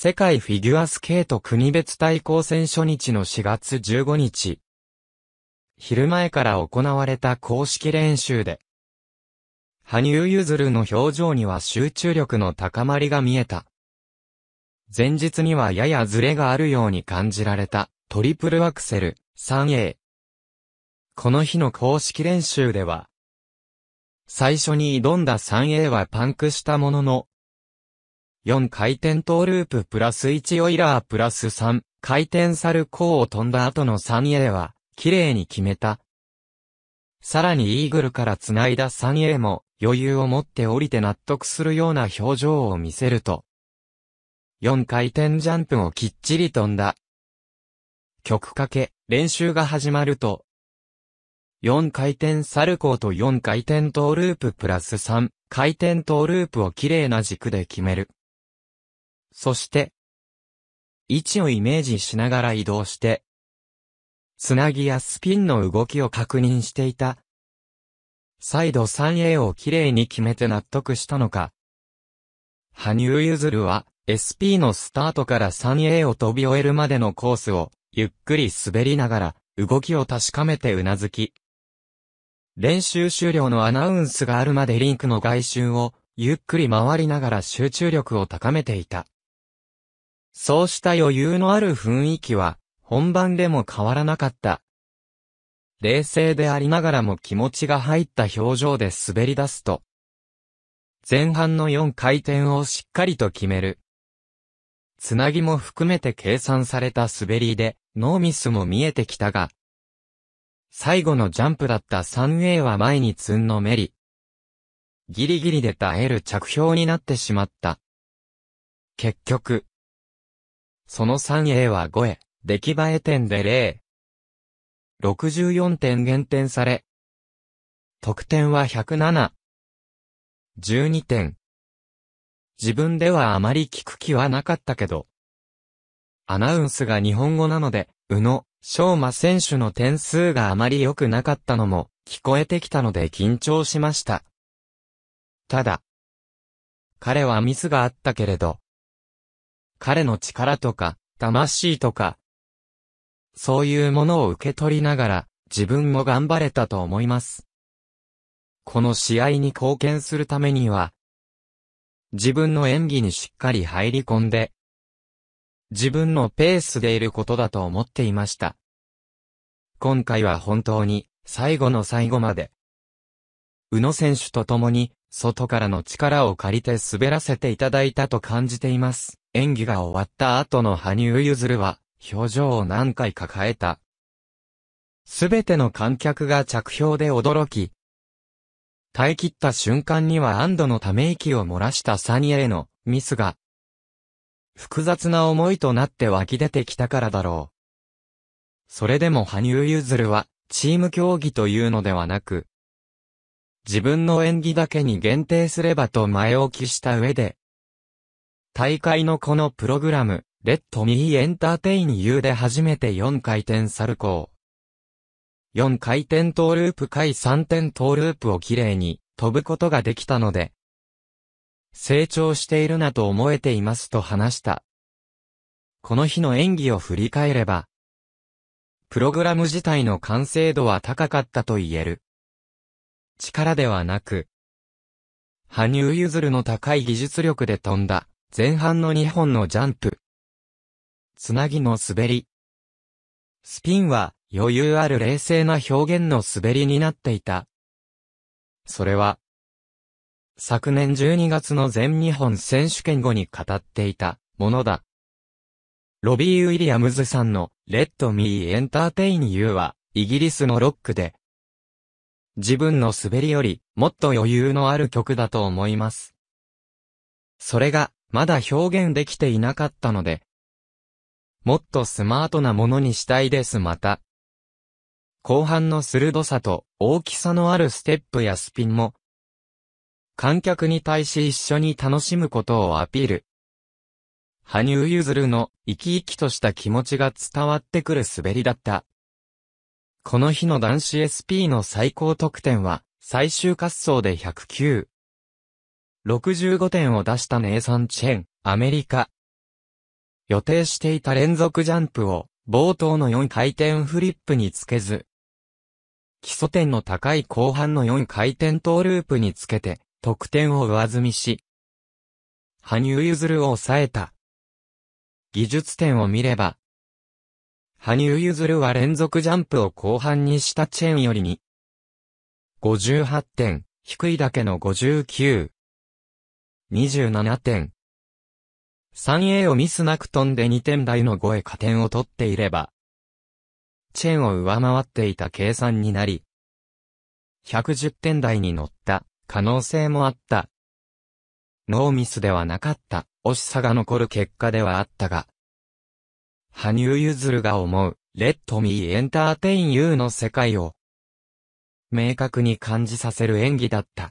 世界フィギュアスケート国別対抗戦初日の4月15日。昼前から行われた公式練習で。羽生結弦の表情には集中力の高まりが見えた。前日にはややズレがあるように感じられたトリプルアクセル 3A。この日の公式練習では、最初に挑んだ 3A はパンクしたものの、4回転トーループプラス1オイラープラス3回転サルコーを飛んだ後の 3A は綺麗に決めた。さらにイーグルから繋いだ 3A も余裕を持って降りて納得するような表情を見せると。4回転ジャンプをきっちり飛んだ。曲かけ、練習が始まると、4回転サルコーと4回転トーループプラス3回転トーループを綺麗な軸で決める。そして、位置をイメージしながら移動して、つなぎやスピンの動きを確認していた。再度 3A をきれいに決めて納得したのか。羽生結弦は SP のスタートから 3A を飛び終えるまでのコースをゆっくり滑りながら動きを確かめてうなずき。練習終了のアナウンスがあるまでリンクの外周をゆっくり回りながら集中力を高めていた。そうした余裕のある雰囲気は、本番でも変わらなかった。冷静でありながらも気持ちが入った表情で滑り出すと、前半の4回転をしっかりと決める。つなぎも含めて計算された滑りで、ノーミスも見えてきたが、最後のジャンプだった 3A は前に積んのメリ。ギリギリで耐える着氷になってしまった。結局、その 3A は 5A、出来栄え点で0。64点減点され。得点は107。12点。自分ではあまり聞く気はなかったけど。アナウンスが日本語なので、宇野、昌磨選手の点数があまり良くなかったのも、聞こえてきたので緊張しました。ただ、彼はミスがあったけれど、彼の力とか、魂とか、そういうものを受け取りながら、自分も頑張れたと思います。この試合に貢献するためには、自分の演技にしっかり入り込んで、自分のペースでいることだと思っていました。今回は本当に、最後の最後まで、宇野選手と共に、外からの力を借りて滑らせていただいたと感じています。演技が終わった後の羽生結弦は、表情を何回か変えた。すべての観客が着氷で驚き、耐え切った瞬間には安堵のため息を漏らしたサニエへのミスが、複雑な思いとなって湧き出てきたからだろう。それでも羽生結弦は、チーム競技というのではなく、自分の演技だけに限定すればと前置きした上で、大会のこのプログラム、レッドミーエンターテイン U で初めて4回転サルコー。4回転トーループ回3点トーループをきれいに飛ぶことができたので、成長しているなと思えていますと話した。この日の演技を振り返れば、プログラム自体の完成度は高かったと言える。力ではなく、羽生結弦の高い技術力で飛んだ。前半の2本のジャンプ。つなぎの滑り。スピンは余裕ある冷静な表現の滑りになっていた。それは、昨年12月の全日本選手権後に語っていたものだ。ロビー・ウィリアムズさんのレッド・ミー・エンターテイン・ユーはイギリスのロックで、自分の滑りよりもっと余裕のある曲だと思います。それがまだ表現できていなかったので、もっとスマートなものにしたいですまた。後半の鋭さと大きさのあるステップやスピンも、観客に対し一緒に楽しむことをアピール。羽生結弦の生き生きとした気持ちが伝わってくる滑りだった。この日の男子 SP の最高得点は、最終滑走で109。65点を出したネイサン・チェン、アメリカ。予定していた連続ジャンプを、冒頭の4回転フリップにつけず、基礎点の高い後半の4回転トーループにつけて、得点を上積みし、羽生結弦を抑えた。技術点を見れば、羽生結弦は連続ジャンプを後半にしたチェーンよりに、58点、低いだけの59。27点。3A をミスなく飛んで2点台の5へ加点を取っていれば、チェーンを上回っていた計算になり、110点台に乗った可能性もあった。ノーミスではなかった、惜しさが残る結果ではあったが、羽生結弦が思う、レッドミーエンターテインユーの世界を、明確に感じさせる演技だった。